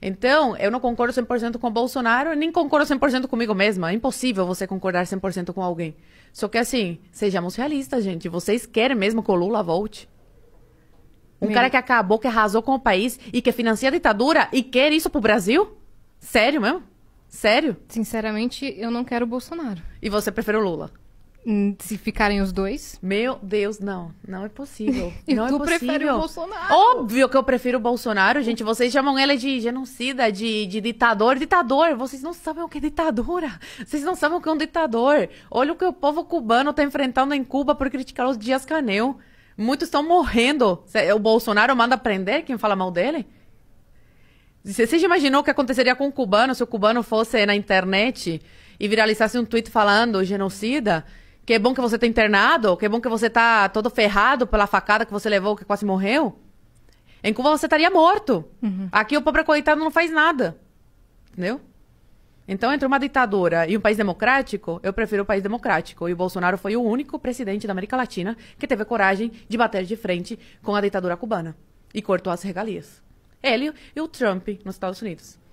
Então, eu não concordo 100% com o Bolsonaro, nem concordo 100% comigo mesma. É impossível você concordar 100% com alguém. Só que assim, sejamos realistas, gente. Vocês querem mesmo que o Lula volte? Um Meu. cara que acabou, que arrasou com o país e que financia a ditadura e quer isso pro Brasil? Sério mesmo? Sério? Sinceramente, eu não quero o Bolsonaro. E você prefere o Lula? Hum, se ficarem os dois? Meu Deus, não. Não é possível. e não tu é possível. prefere o Bolsonaro? Óbvio que eu prefiro o Bolsonaro, gente. Vocês chamam ela de genocida, de, de ditador. Ditador, vocês não sabem o que é ditadura. Vocês não sabem o que é um ditador. Olha o que o povo cubano está enfrentando em Cuba por criticar os Dias Canel. Muitos estão morrendo. O Bolsonaro manda prender quem fala mal dele? Você, você já imaginou o que aconteceria com o cubano se o cubano fosse na internet e viralizasse um tweet falando genocida? Que é bom que você tá internado, que é bom que você tá todo ferrado pela facada que você levou, que quase morreu. Em Cuba você estaria morto. Uhum. Aqui o pobre coitado não faz nada. Entendeu? Então, entre uma ditadura e um país democrático, eu prefiro o país democrático. E o Bolsonaro foi o único presidente da América Latina que teve coragem de bater de frente com a ditadura cubana e cortou as regalias. Ele e o Trump nos Estados Unidos.